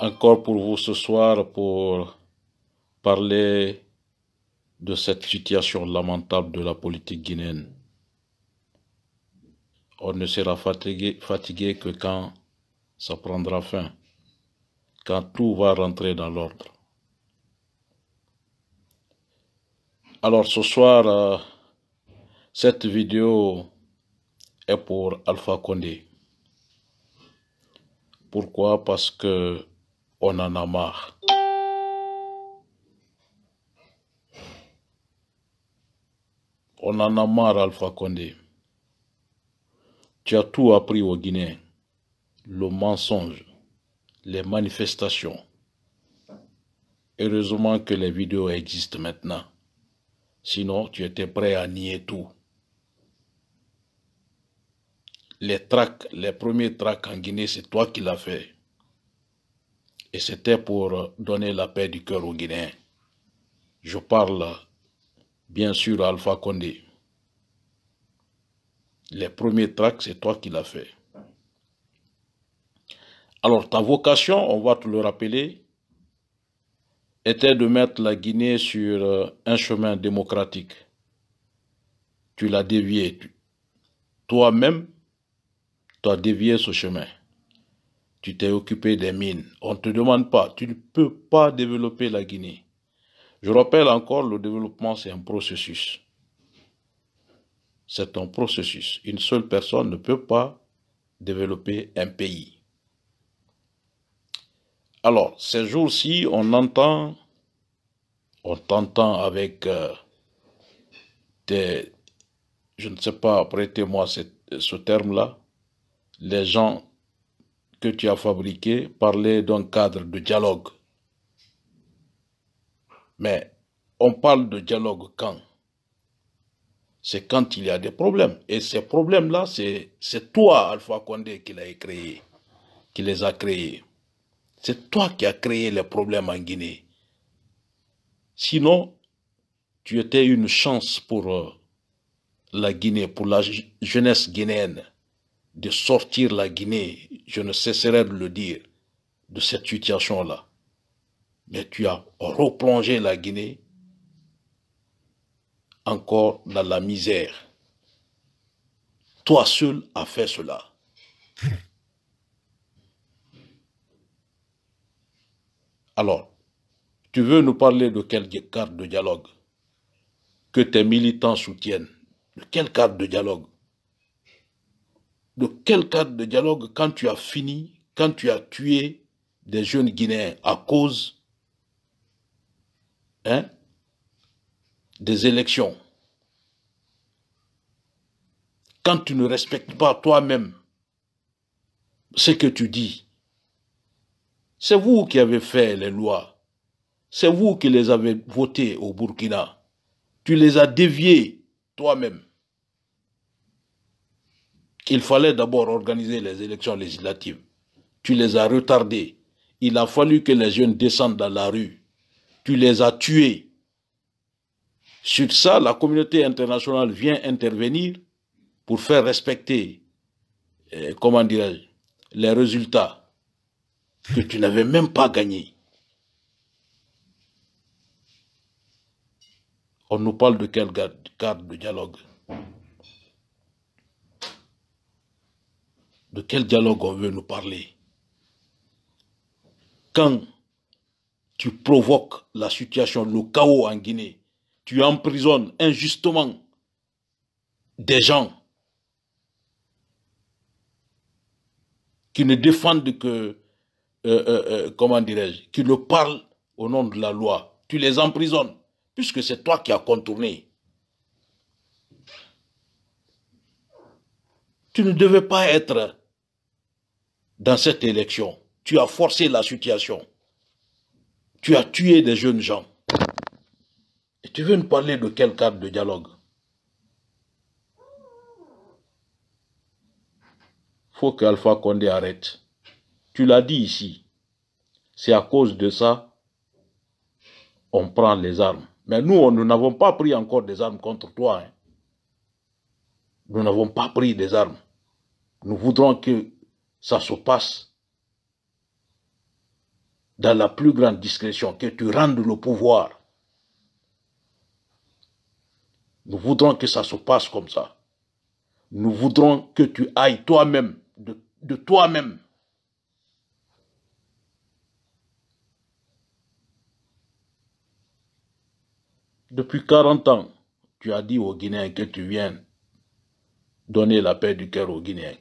encore pour vous ce soir pour parler de cette situation lamentable de la politique guinéenne. On ne sera fatigué, fatigué que quand ça prendra fin, quand tout va rentrer dans l'ordre. Alors ce soir, euh, cette vidéo est pour Alpha Condé. Pourquoi Parce que on en a marre. On en a marre, Alpha Condé. Tu as tout appris au Guinée. Le mensonge, les manifestations. Heureusement que les vidéos existent maintenant. Sinon, tu étais prêt à nier tout. Les tracts, les premiers tracts en Guinée, c'est toi qui l'as fait. Et c'était pour donner la paix du cœur aux Guinéens. Je parle bien sûr à Alpha Condé. Les premiers tracts, c'est toi qui l'as fait. Alors ta vocation, on va te le rappeler, était de mettre la Guinée sur euh, un chemin démocratique. Tu l'as dévié. Toi-même, tu as dévié ce chemin. Tu t'es occupé des mines. On ne te demande pas. Tu ne peux pas développer la Guinée. Je rappelle encore, le développement, c'est un processus. C'est un processus. Une seule personne ne peut pas développer un pays. Alors, ces jours-ci, on entend, on t'entend avec des, euh, je ne sais pas, prêtez-moi ce terme-là, les gens que tu as fabriqué parlait d'un cadre de dialogue. Mais on parle de dialogue quand C'est quand il y a des problèmes. Et ces problèmes-là, c'est toi, Alpha Condé, qui les a Qui les a créés. C'est toi qui as créé les problèmes en Guinée. Sinon, tu étais une chance pour euh, la Guinée, pour la jeunesse guinéenne de sortir la Guinée, je ne cesserai de le dire, de cette situation-là. Mais tu as replongé la Guinée encore dans la misère. Toi seul as fait cela. Alors, tu veux nous parler de quelle carte de dialogue que tes militants soutiennent De quelle carte de dialogue de quel cadre de dialogue quand tu as fini, quand tu as tué des jeunes Guinéens à cause hein, des élections Quand tu ne respectes pas toi-même ce que tu dis, c'est vous qui avez fait les lois. C'est vous qui les avez votées au Burkina. Tu les as déviées toi-même. Il fallait d'abord organiser les élections législatives. Tu les as retardées. Il a fallu que les jeunes descendent dans la rue. Tu les as tués. Sur ça, la communauté internationale vient intervenir pour faire respecter, euh, comment dirais-je, les résultats que tu n'avais même pas gagnés. On nous parle de quelle cadre de dialogue de quel dialogue on veut nous parler. Quand tu provoques la situation, le chaos en Guinée, tu emprisonnes injustement des gens qui ne défendent que, euh, euh, euh, comment dirais-je, qui ne parlent au nom de la loi. Tu les emprisonnes, puisque c'est toi qui as contourné. Tu ne devais pas être dans cette élection. Tu as forcé la situation. Tu as tué des jeunes gens. Et tu veux nous parler de quel cadre de dialogue faut qu'Alpha Condé arrête. Tu l'as dit ici. C'est à cause de ça, qu'on prend les armes. Mais nous, nous n'avons pas pris encore des armes contre toi. Hein. Nous n'avons pas pris des armes. Nous voudrons que ça se passe dans la plus grande discrétion, que tu rendes le pouvoir. Nous voudrons que ça se passe comme ça. Nous voudrons que tu ailles toi-même, de, toi-même. Depuis 40 ans, tu as dit aux Guinéens que tu viens donner la paix du cœur aux Guinéens.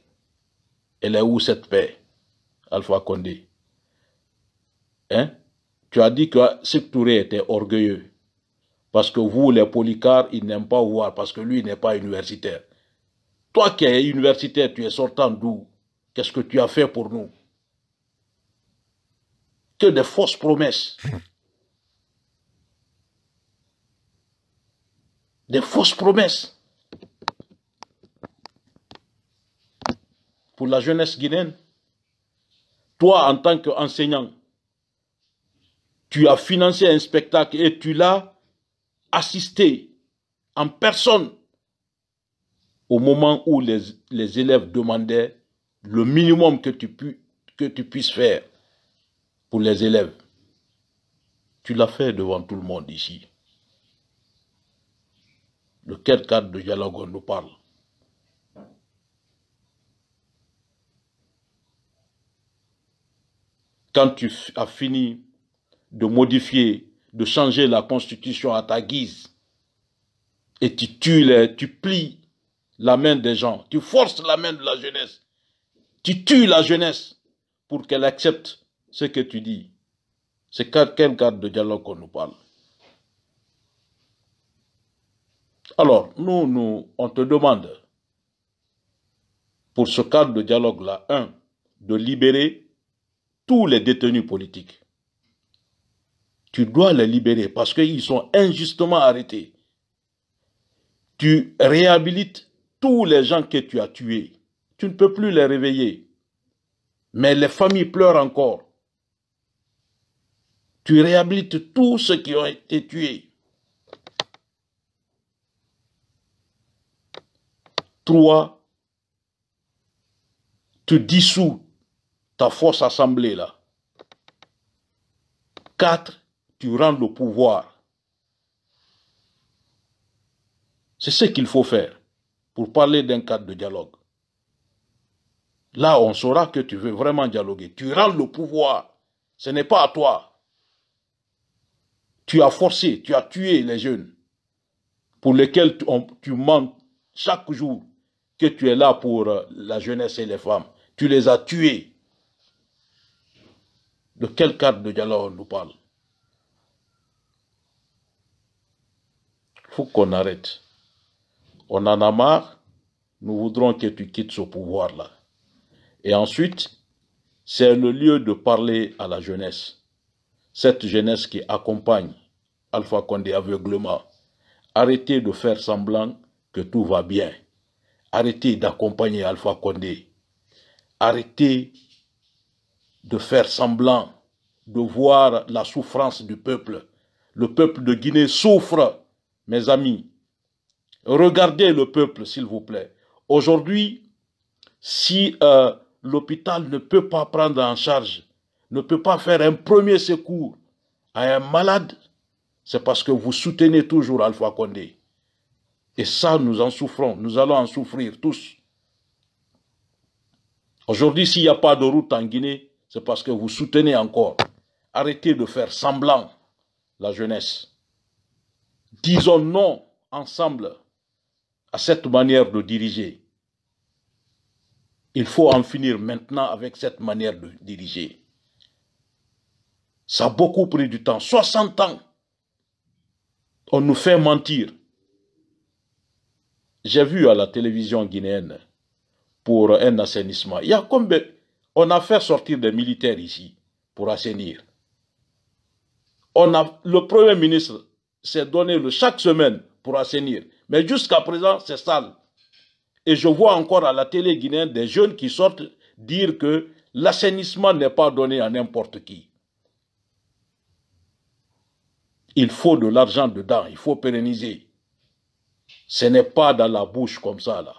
Elle est où cette paix Alpha Condé. Hein Tu as dit que Sik était orgueilleux. Parce que vous, les polycars, ils n'aiment pas voir parce que lui n'est pas universitaire. Toi qui es universitaire, tu es sortant d'où Qu'est-ce que tu as fait pour nous Que des fausses promesses. Des fausses promesses. pour la jeunesse guinéenne. Toi, en tant qu'enseignant, tu as financé un spectacle et tu l'as assisté en personne au moment où les, élèves demandaient le minimum que tu, que tu puisses faire pour les élèves. Tu l'as fait devant tout le monde ici. De quel cadre de dialogue on nous parle quand tu as fini de modifier, de changer la constitution à ta guise, et tu tues tu plies la main des gens, tu forces la main de la jeunesse, tu tues la jeunesse pour qu'elle accepte ce que tu dis. C'est quel cadre de dialogue qu'on nous parle Alors, nous, nous, on te demande, pour ce cadre de dialogue-là, un, de libérer tous les détenus politiques. Tu dois les libérer parce qu'ils sont injustement arrêtés. Tu réhabilites tous les gens que tu as tués. Tu ne peux plus les réveiller. Mais les familles pleurent encore. Tu réhabilites tous ceux qui ont été tués. Trois, tu dissous ta force assemblée là. Quatre, Tu rends le pouvoir. C'est ce qu'il faut faire pour parler d'un cadre de dialogue. Là, on saura que tu veux vraiment dialoguer. Tu rends le pouvoir. Ce n'est pas à toi. Tu as forcé, tu as tué les jeunes pour lesquels tu, manques chaque jour que tu es là pour euh, la jeunesse et les femmes. Tu les as tués. De quel cadre de dialogue on nous parle faut qu'on arrête. On en a marre. Nous voudrons que tu quittes ce pouvoir-là. Et ensuite, c'est le lieu de parler à la jeunesse. Cette jeunesse qui accompagne Alpha Condé aveuglement. Arrêtez de faire semblant que tout va bien. Arrêtez d'accompagner Alpha Condé. Arrêtez de faire semblant de voir la souffrance du peuple. Le peuple de Guinée souffre, mes amis. Regardez le peuple, s'il vous plaît. Aujourd'hui, si euh, l'hôpital ne peut pas prendre en charge, ne peut pas faire un premier secours à un malade, c'est parce que vous soutenez toujours Alpha Condé. Et ça, nous en souffrons, nous allons en souffrir tous. Aujourd'hui, s'il n'y a pas de route en Guinée, c'est parce que vous soutenez encore. Arrêtez de faire semblant la jeunesse. Disons non ensemble à cette manière de diriger. Il faut en finir maintenant avec cette manière de diriger. Ça a beaucoup pris du temps. 60 ans. On nous fait mentir. J'ai vu à la télévision guinéenne pour un assainissement. Il y a combien on a fait sortir des militaires ici pour assainir. On a, le Premier ministre s'est donné le, chaque semaine pour assainir. Mais jusqu'à présent, c'est sale. Et je vois encore à la télé guinéenne des jeunes qui sortent dire que l'assainissement n'est pas donné à n'importe qui. Il faut de l'argent dedans, il faut pérenniser. Ce n'est pas dans la bouche comme ça, là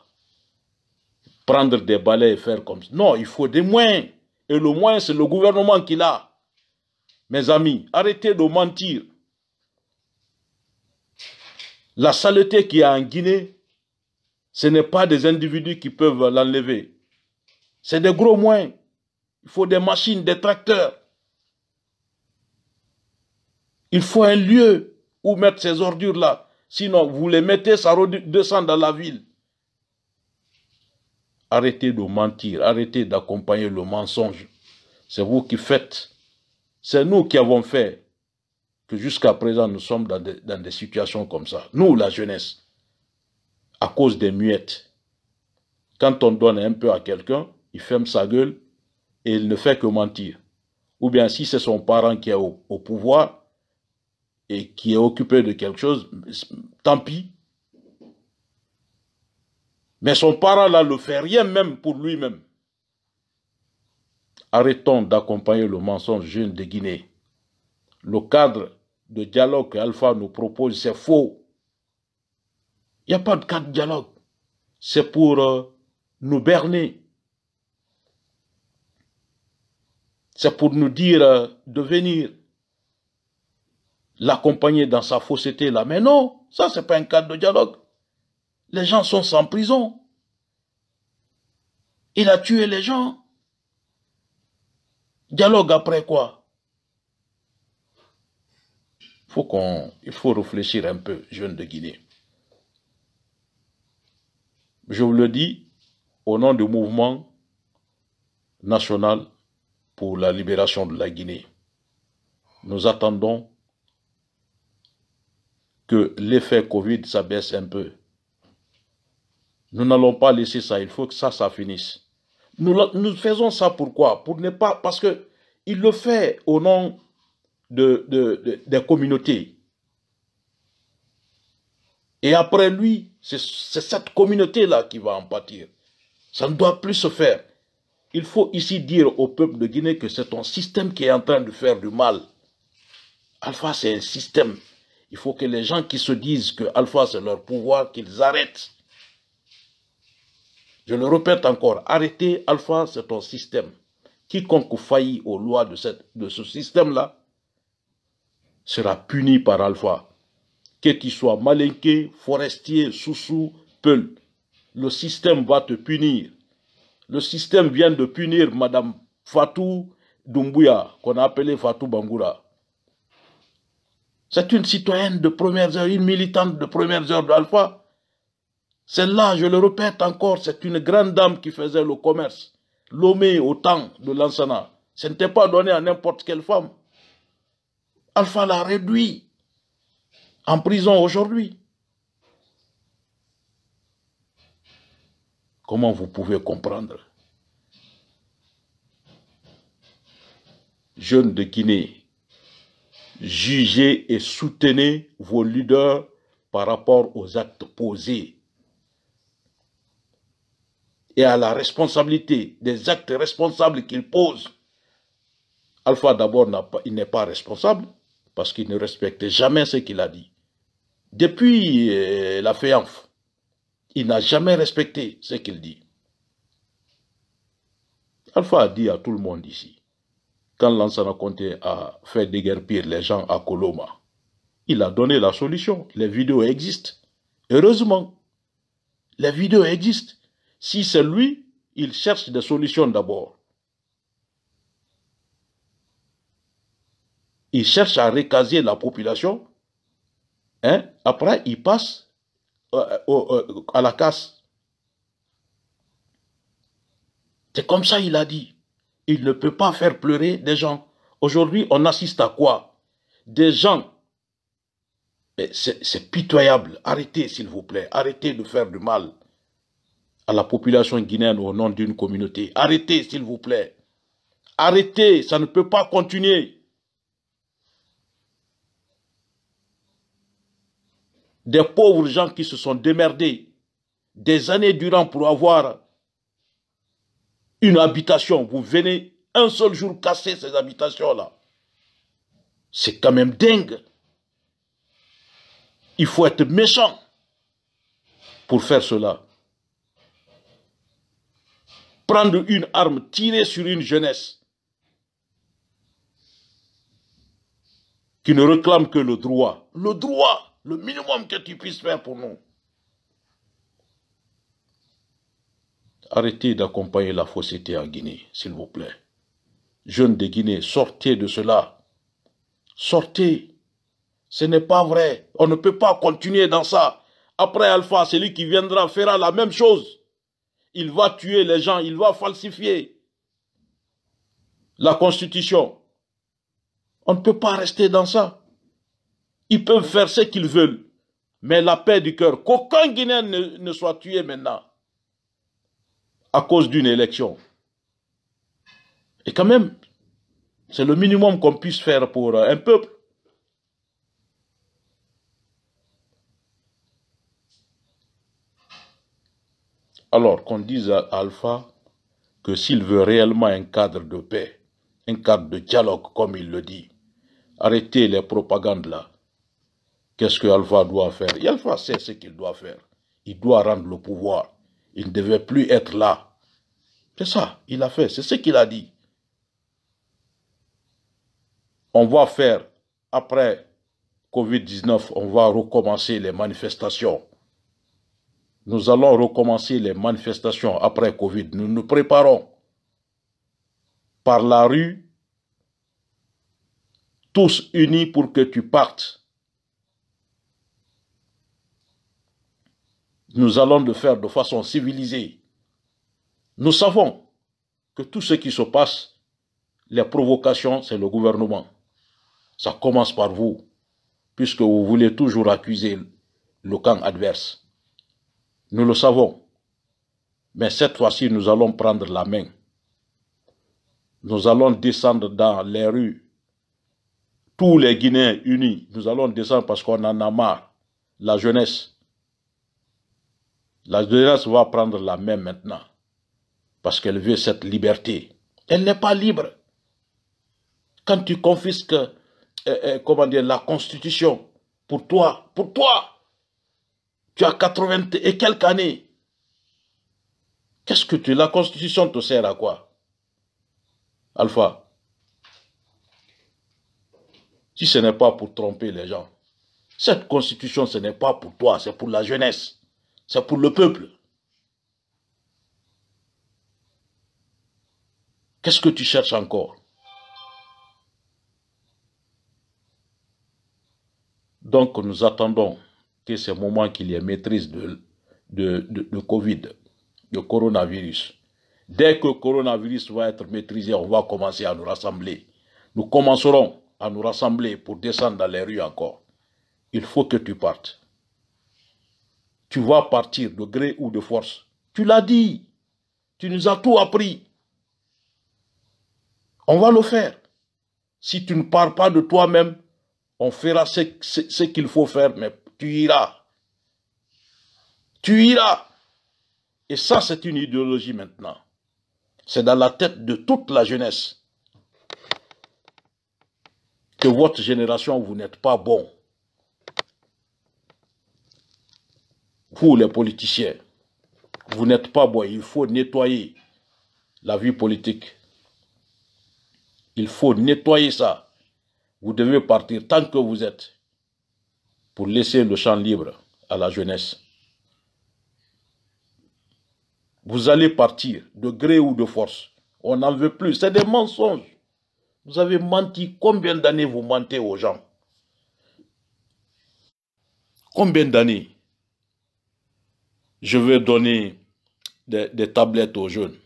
prendre des balais et faire comme ça. Non, il faut des moyens. Et le moyen, c'est le gouvernement qui l'a. Mes amis, arrêtez de mentir. La saleté qu'il y a en Guinée, ce n'est pas des individus qui peuvent l'enlever. C'est des gros moyens. Il faut des machines, des tracteurs. Il faut un lieu où mettre ces ordures-là. Sinon, vous les mettez, ça redescend dans la ville. Arrêtez de mentir, arrêtez d'accompagner le mensonge. C'est vous qui faites. C'est nous qui avons fait que jusqu'à présent nous sommes dans des, situations comme ça. Nous, la jeunesse, à cause des muettes. Quand on donne un peu à quelqu'un, il ferme sa gueule et il ne fait que mentir. Ou bien si c'est son parent qui est au pouvoir et qui est occupé de quelque chose, tant pis, mais son parent là ne fait rien même pour lui-même. Arrêtons d'accompagner le mensonge jeune de Guinée. Le cadre de dialogue qu'Alpha Alpha nous propose, c'est faux. Il n'y a pas de cadre de dialogue. C'est pour euh, nous berner. C'est pour nous dire euh, de venir l'accompagner dans sa fausseté là. Mais non, ça c'est pas un cadre de dialogue. Les gens sont sans prison. Il a tué les gens. Dialogue après quoi faut qu'on, Il faut réfléchir un peu, jeune de Guinée. Je vous le dis au nom du mouvement national pour la libération de la Guinée. Nous attendons que l'effet Covid s'abaisse un peu nous n'allons pas laisser ça. Il faut que ça, ça finisse. Nous, faisons ça pourquoi Pour ne pas, parce qu'il le fait au nom de, des communautés. Et après lui, c'est cette communauté-là qui va en pâtir. Ça ne doit plus se faire. Il faut ici dire au peuple de Guinée que c'est un système qui est en train de faire du mal. Alpha, c'est un système. Il faut que les gens qui se disent que Alpha, c'est leur pouvoir, qu'ils arrêtent. Je le répète encore, arrêtez Alpha, c'est ton système. Quiconque faillit aux lois de, ce système-là sera puni par Alpha. Que tu sois malinqué, forestier, soussou, peul, le système va te punir. Le système vient de punir Madame Fatou Dumbuya, qu'on a appelée Fatou Bangoura. C'est une citoyenne de première heure, une militante de première heure d'Alpha celle là, je le répète encore, c'est une grande dame qui faisait le commerce. Lomé au temps de l'Ansana. Ce n'était pas donné à n'importe quelle femme. Alpha l'a réduit en prison aujourd'hui. Comment vous pouvez comprendre jeune de Guinée, jugez et soutenez vos leaders par rapport aux actes posés et à la responsabilité des actes responsables qu'il pose. Alpha d'abord, il n'est pas responsable parce qu'il ne respecte jamais ce qu'il a dit. Depuis euh, la féance, il n'a jamais respecté ce qu'il dit. Alpha a dit à tout le monde ici, quand Lansana Conté a fait déguerpir les gens à Coloma, il a donné la solution. Les vidéos existent. Heureusement, les vidéos existent. Si c'est lui, il cherche des solutions d'abord. Il cherche à recaser la population. Hein, après, il passe euh, euh, euh, à la casse. C'est comme ça il a dit. Il ne peut pas faire pleurer des gens. Aujourd'hui, on assiste à quoi Des gens. C'est pitoyable. Arrêtez, s'il vous plaît. Arrêtez de faire du mal à la population guinéenne au nom d'une communauté. Arrêtez, s'il vous plaît. Arrêtez, ça ne peut pas continuer. Des pauvres gens qui se sont démerdés des années durant pour avoir une habitation. Vous venez un seul jour casser ces habitations-là. C'est quand même dingue. Il faut être méchant pour faire cela prendre une arme, tirer sur une jeunesse qui ne réclame que le droit. Le droit, le minimum que tu puisses faire pour nous. Arrêtez d'accompagner la fausseté en Guinée, s'il vous plaît. Jeunes de Guinée, sortez de cela. Sortez. Ce n'est pas vrai. On ne peut pas continuer dans ça. Après Alpha, celui qui viendra fera la même chose il va tuer les gens, il va falsifier la constitution. On ne peut pas rester dans ça. Ils peuvent faire ce qu'ils veulent, mais la paix du cœur, qu'aucun Guinéen ne, soit tué maintenant à cause d'une élection. Et quand même, c'est le minimum qu'on puisse faire pour un peuple. Alors qu'on dise à Alpha que s'il veut réellement un cadre de paix, un cadre de dialogue, comme il le dit, arrêtez les propagandes là. Qu'est-ce que Alpha doit faire Et Alpha sait ce qu'il doit faire. Il doit rendre le pouvoir. Il ne devait plus être là. C'est ça, il a fait, c'est ce qu'il a dit. On va faire, après Covid-19, on va recommencer les manifestations nous allons recommencer les manifestations après Covid. Nous nous préparons par la rue, tous unis pour que tu partes. Nous allons le faire de façon civilisée. Nous savons que tout ce qui se passe, les provocations, c'est le gouvernement. Ça commence par vous, puisque vous voulez toujours accuser le camp adverse. Nous le savons. Mais cette fois-ci, nous allons prendre la main. Nous allons descendre dans les rues. Tous les Guinéens unis, nous allons descendre parce qu'on en a marre. La jeunesse. La jeunesse va prendre la main maintenant. Parce qu'elle veut cette liberté. Elle n'est pas libre. Quand tu confisques, euh, euh, comment dire, la constitution, pour toi, pour toi, tu as 80 et quelques années. Qu'est-ce que tu... La Constitution te sert à quoi Alpha. Si ce n'est pas pour tromper les gens. Cette Constitution, ce n'est pas pour toi, c'est pour la jeunesse. C'est pour le peuple. Qu'est-ce que tu cherches encore Donc nous attendons que c'est le moment qu'il y ait maîtrise de, de, de, Covid, de coronavirus. Dès que le coronavirus va être maîtrisé, on va commencer à nous rassembler. Nous commencerons à nous rassembler pour descendre dans les rues encore. Il faut que tu partes. Tu vas partir de gré ou de force. Tu l'as dit. Tu nous as tout appris. On va le faire. Si tu ne pars pas de toi-même, on fera ce, ce qu'il faut faire, mais tu iras. Tu iras. Et ça, c'est une idéologie maintenant. C'est dans la tête de toute la jeunesse que votre génération, vous n'êtes pas bon. Vous, les politiciens, vous n'êtes pas bon. Il faut nettoyer la vie politique. Il faut nettoyer ça. Vous devez partir tant que vous êtes pour laisser le champ libre à la jeunesse. Vous allez partir, de gré ou de force. On n'en veut plus. C'est des mensonges. Vous avez menti. Combien d'années vous mentez aux gens Combien d'années Je vais donner des, tablettes aux jeunes.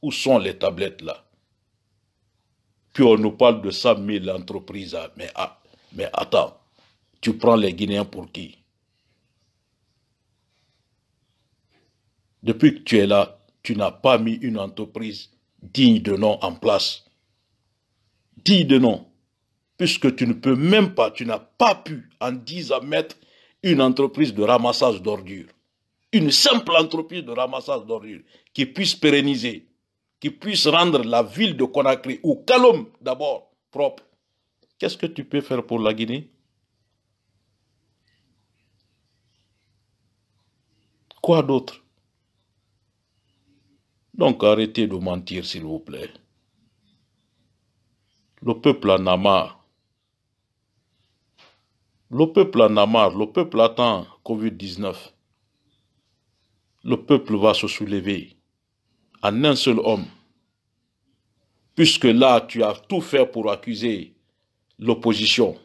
Où sont les tablettes là Puis on nous parle de 100 000 entreprises. Hein. Mais, ah, mais attends, tu prends les Guinéens pour qui Depuis que tu es là, tu n'as pas mis une entreprise digne de nom en place. Digne de nom. Puisque tu ne peux même pas, tu n'as pas pu en 10 à mettre une entreprise de ramassage d'ordures. Une simple entreprise de ramassage d'ordures qui puisse pérenniser, qui puisse rendre la ville de Conakry ou Calom d'abord propre. Qu'est-ce que tu peux faire pour la Guinée Quoi d'autre Donc arrêtez de mentir, s'il vous plaît. Le peuple en a marre. Le peuple en a marre. Le peuple attend Covid-19. Le peuple va se soulever en un seul homme. Puisque là, tu as tout fait pour accuser l'opposition.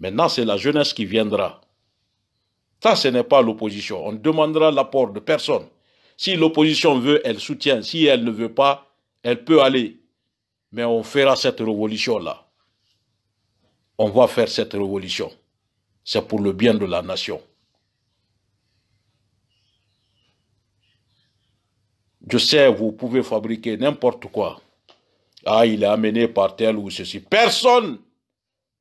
Maintenant, c'est la jeunesse qui viendra. Ça, ce n'est pas l'opposition. On demandera l'apport de personne. Si l'opposition veut, elle soutient. Si elle ne veut pas, elle peut aller. Mais on fera cette révolution-là. On va faire cette révolution. C'est pour le bien de la nation. Je sais, vous pouvez fabriquer n'importe quoi. Ah, il est amené par tel ou ceci. Personne,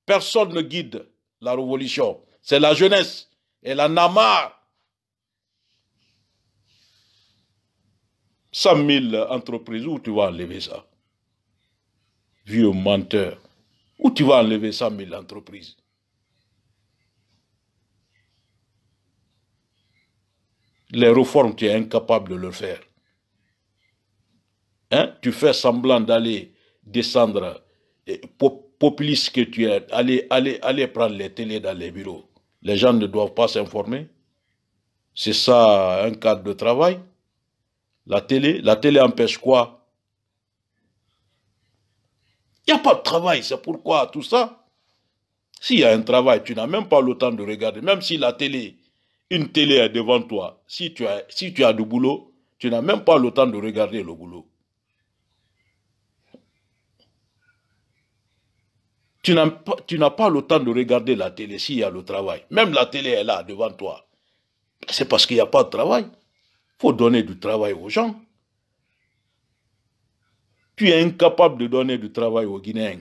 personne ne guide la révolution. C'est la jeunesse. Elle en a marre. 100 000 entreprises, où tu vas enlever ça Vieux menteur. Où tu vas enlever 100 000 entreprises Les réformes, tu es incapable de le faire. Hein? Tu fais semblant d'aller descendre, eh, populiste que tu es, aller, aller, aller prendre les télés dans les bureaux. Les gens ne doivent pas s'informer. C'est ça un cadre de travail. La télé, la télé empêche quoi Il n'y a pas de travail, c'est pourquoi tout ça. S'il y a un travail, tu n'as même pas le temps de regarder. Même si la télé, une télé est devant toi, si tu as, si tu as du boulot, tu n'as même pas le temps de regarder le boulot. Tu n'as pas le temps de regarder la télé s'il y a le travail. Même la télé est là devant toi. C'est parce qu'il n'y a pas de travail. Il faut donner du travail aux gens. Tu es incapable de donner du travail aux Guinéens.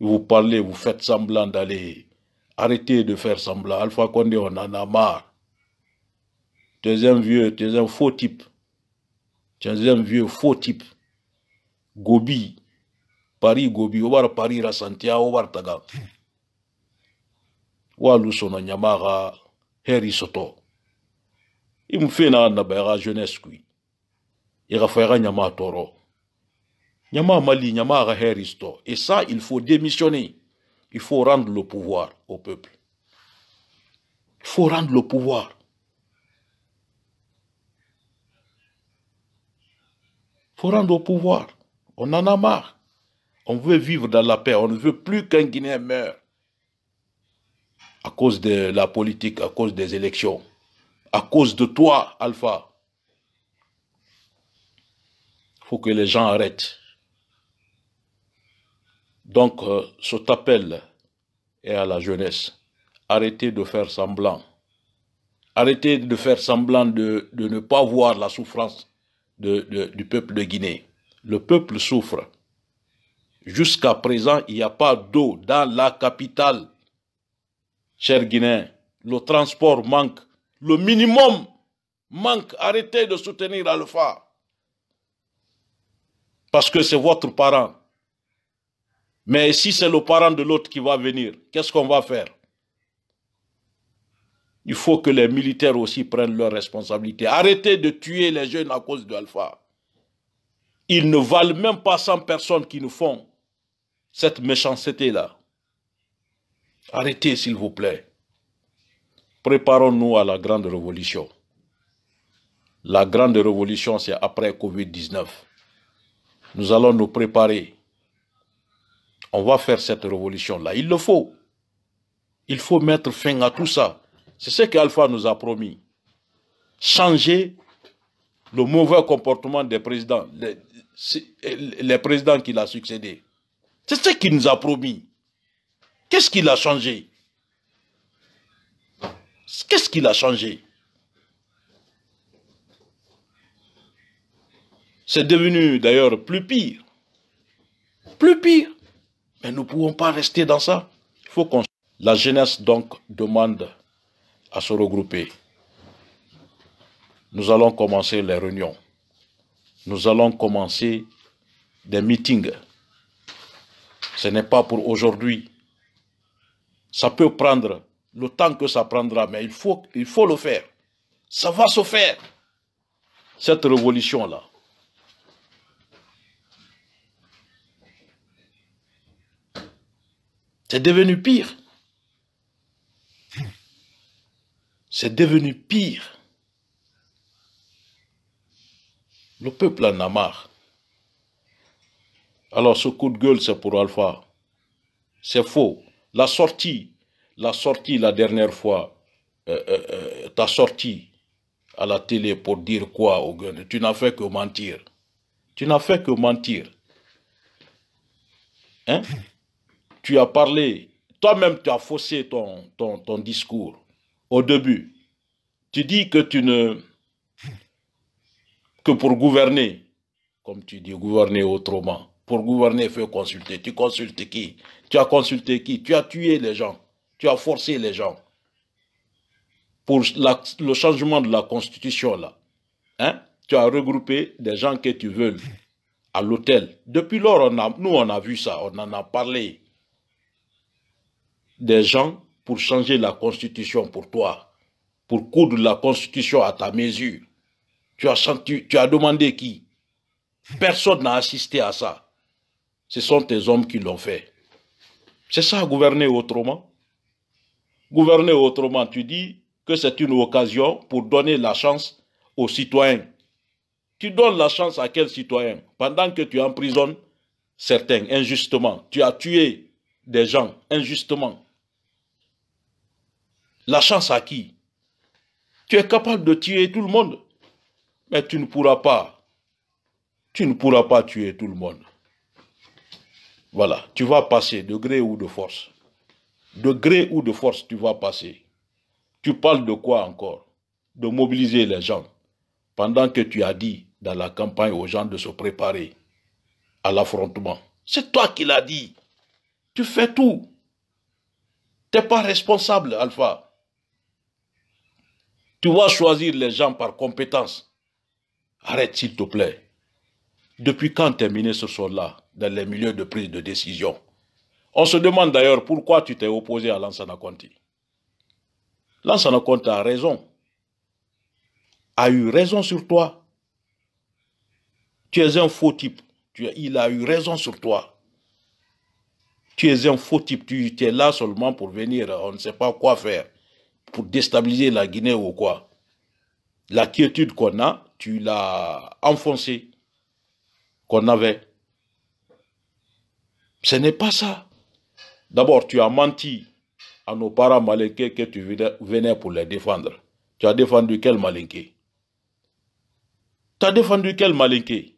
Vous parlez, vous faites semblant d'aller. Arrêtez de faire semblant. Alpha Condé, on en a marre. Tu es un vieux, tu es un faux type. Tu es un vieux faux type. Gobi, Paris, gobi parira Paris, Rassantia, pari ou par taga walu sɔnna ɲama ka n'a jeunesse qui il a fait i ka Toro. mali ɲama Herisoto. et ça il faut démissionner il faut rendre le pouvoir au peuple il faut rendre le pouvoir il faut rendre le pouvoir on en a marre on veut vivre dans la paix. On ne veut plus qu'un Guinéen meure à cause de la politique, à cause des élections, à cause de toi, Alpha. Il faut que les gens arrêtent. Donc, ce euh, cet appel est à la jeunesse. Arrêtez de faire semblant. Arrêtez de faire semblant de, ne pas voir la souffrance du peuple de Guinée. Le peuple souffre. Jusqu'à présent, il n'y a pas d'eau dans la capitale. Cher Guinéens, le transport manque. Le minimum manque. Arrêtez de soutenir Alpha. Parce que c'est votre parent. Mais si c'est le parent de l'autre qui va venir, qu'est-ce qu'on va faire Il faut que les militaires aussi prennent leurs responsabilités. Arrêtez de tuer les jeunes à cause de Ils ne valent même pas 100 personnes qui nous font cette méchanceté-là. Arrêtez, s'il vous plaît. Préparons-nous à la grande révolution. La grande révolution, c'est après Covid-19. Nous allons nous préparer. On va faire cette révolution-là. Il le faut. Il faut mettre fin à tout ça. C'est ce qu'Alpha nous a promis. Changer le mauvais comportement des présidents, les, les présidents qui l'ont succédé. C'est ce qu'il nous a promis. Qu'est-ce qu'il a changé Qu'est-ce qu'il a changé C'est devenu d'ailleurs plus pire. Plus pire. Mais nous ne pouvons pas rester dans ça. Il faut qu'on... La jeunesse donc demande à se regrouper. Nous allons commencer les réunions. Nous allons commencer des meetings. Ce n'est pas pour aujourd'hui. Ça peut prendre le temps que ça prendra, mais il faut, il faut le faire. Ça va se faire, cette révolution-là. C'est devenu pire. C'est devenu pire. Le peuple en a marre. Alors ce coup de gueule, c'est pour Alpha. C'est faux. La sortie, la sortie la dernière fois, t'as euh, euh, euh sortie à la télé pour dire quoi au gueule? Tu n'as fait que mentir. Tu n'as fait que mentir. Hein Tu as parlé, toi-même tu as faussé ton, ton, ton discours au début. Tu dis que tu ne... que pour gouverner, comme tu dis gouverner autrement, pour gouverner, il faut consulter. Tu consultes qui Tu as consulté qui Tu as tué les gens. Tu as forcé les gens. Pour le changement de la constitution, là. Hein? Tu as regroupé des gens que tu veux à l'hôtel. Depuis lors, on a, nous, on a vu ça. On en a parlé. Des gens pour changer la constitution pour toi, pour coudre la constitution à ta mesure. Tu as, tu as demandé qui Personne n'a assisté à ça. Ce sont tes hommes qui l'ont fait. C'est ça, gouverner autrement. Gouverner autrement, tu dis que c'est une occasion pour donner la chance aux citoyens. Tu donnes la chance à quel citoyen Pendant que tu emprisonnes certains injustement, tu as tué des gens injustement. La chance à qui Tu es capable de tuer tout le monde, mais tu ne pourras pas. Tu ne pourras pas tuer tout le monde. Voilà, tu vas passer de gré ou de force. De gré ou de force, tu vas passer. Tu parles de quoi encore De mobiliser les gens. Pendant que tu as dit dans la campagne aux gens de se préparer à l'affrontement. C'est toi qui l'as dit. Tu fais tout. Tu n'es pas responsable, Alpha. Tu vas choisir les gens par compétence. Arrête, s'il te plaît. Depuis quand tes ce sont là dans les milieux de prise de décision. On se demande d'ailleurs pourquoi tu t'es opposé à Lansana Conti. Lansana Conti a raison, a eu raison sur toi. Tu es un faux type, il a eu raison sur toi. Tu es un faux type, tu, étais là seulement pour venir, on ne sait pas quoi faire, pour déstabiliser la Guinée ou quoi. La quiétude qu'on a, tu l'as enfoncée, qu'on avait. Ce n'est pas ça. D'abord, tu as menti à nos parents malinqués que tu venais pour les défendre. Tu as défendu quel malinqué Tu as défendu quel malinqué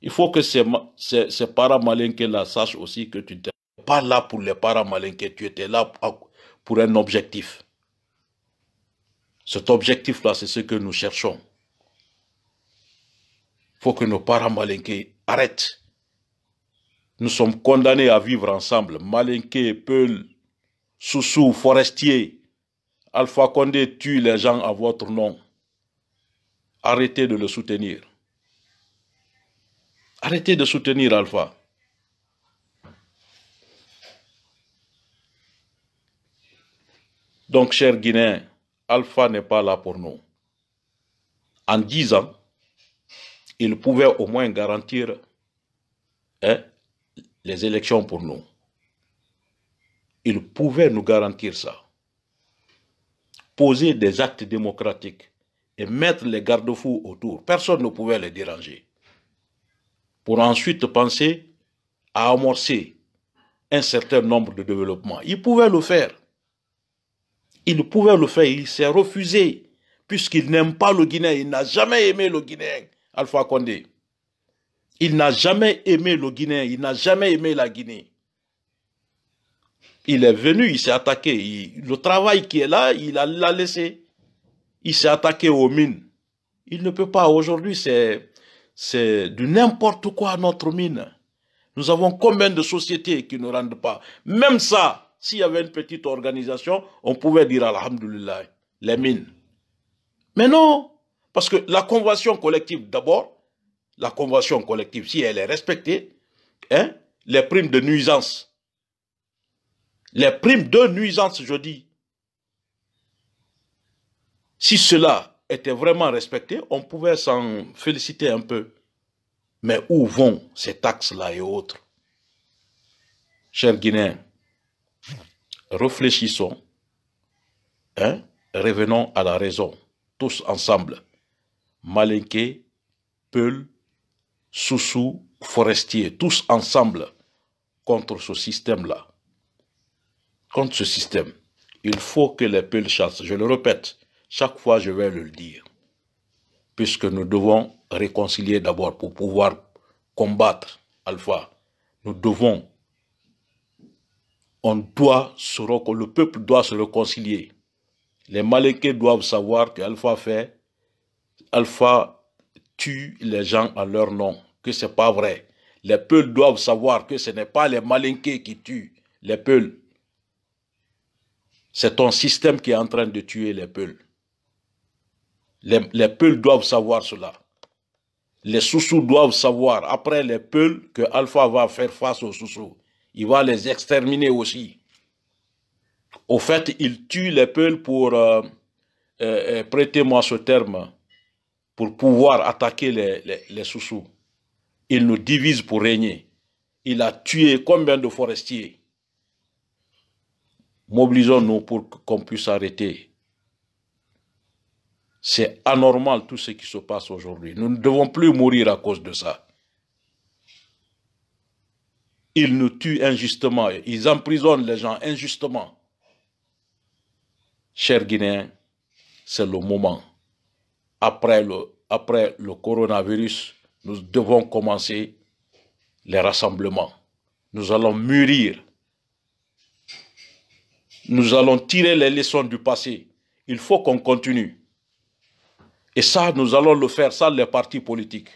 Il faut que ces, ces, ces parents là sachent aussi que tu n'étais pas là pour les parents malinqués, tu étais là pour un objectif. Cet objectif-là, c'est ce que nous cherchons. Il faut que nos parents malinqués arrêtent nous sommes condamnés à vivre ensemble. Malinke, Peul, Soussou, Forestier, Alpha Condé tue les gens à votre nom. Arrêtez de le soutenir. Arrêtez de soutenir Alpha. Donc, chers Guinéens, Alpha n'est pas là pour nous. En dix ans, il pouvait au moins garantir hein, les élections pour nous. Il pouvait nous garantir ça. Poser des actes démocratiques et mettre les garde-fous autour. Personne ne pouvait les déranger. Pour ensuite penser à amorcer un certain nombre de développements. Il pouvait le faire. Il pouvait le faire. Il s'est refusé puisqu'il n'aime pas le Guinée. Il n'a jamais aimé le Guinée. Alpha Condé. Il n'a jamais aimé le Guinée. il n'a jamais aimé la Guinée. Il est venu, il s'est attaqué. le travail qui est là, il l'a laissé. Il s'est attaqué aux mines. Il ne peut pas. Aujourd'hui, c'est, c'est du n'importe quoi notre mine. Nous avons combien de sociétés qui ne rendent pas. Même ça, s'il y avait une petite organisation, on pouvait dire Alhamdulillah, les mines. Mais non, parce que la convention collective d'abord, la convention collective, si elle est respectée, hein, les primes de nuisance, les primes de nuisance, je dis, si cela était vraiment respecté, on pouvait s'en féliciter un peu. Mais où vont ces taxes-là et autres Chers Guinéens, réfléchissons, hein, revenons à la raison, tous ensemble. Malinké, Peul, sous-sous forestiers tous ensemble contre ce système-là. Contre ce système. Il faut que les peuples chassent. Je le répète, chaque fois je vais le dire. Puisque nous devons réconcilier d'abord pour pouvoir combattre Alpha. Nous devons, on doit se, le peuple doit se réconcilier. Les Malékés doivent savoir que Alpha fait, Alpha tue les gens en leur nom, que ce n'est pas vrai. Les peuls doivent savoir que ce n'est pas les malinqués qui tuent les peuls. C'est ton système qui est en train de tuer les peuls. Les, peuls doivent savoir cela. Les soussous doivent savoir, après les peuls, que Alpha va faire face aux soussous. Il va les exterminer aussi. Au fait, il tue les peuls pour, euh, euh, euh, prêtez-moi ce terme, pour pouvoir attaquer les, les, Soussous. Il nous divise pour régner. Il a tué combien de forestiers Mobilisons-nous pour qu'on puisse arrêter. C'est anormal tout ce qui se passe aujourd'hui. Nous ne devons plus mourir à cause de ça. Ils nous tuent injustement. Ils emprisonnent les gens injustement. Chers Guinéens, c'est le moment après le, après le coronavirus, nous devons commencer les rassemblements. Nous allons mûrir. Nous allons tirer les leçons du passé. Il faut qu'on continue. Et ça, nous allons le faire sans les partis politiques.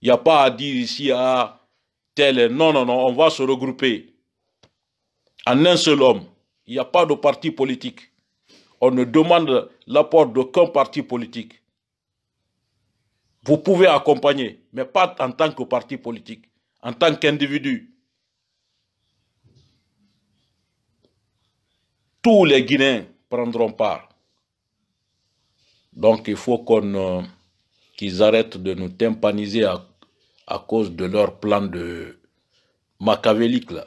Il n'y a pas à dire ici ah, tel. Non, non, non, on va se regrouper en un seul homme. Il n'y a pas de parti politique. On ne demande l'apport d'aucun parti politique. Vous pouvez accompagner, mais pas en tant que parti politique, en tant qu'individu. Tous les Guinéens prendront part. Donc il faut qu'on euh, qu'ils arrêtent de nous tympaniser à, cause de leur plan de machiavélique là.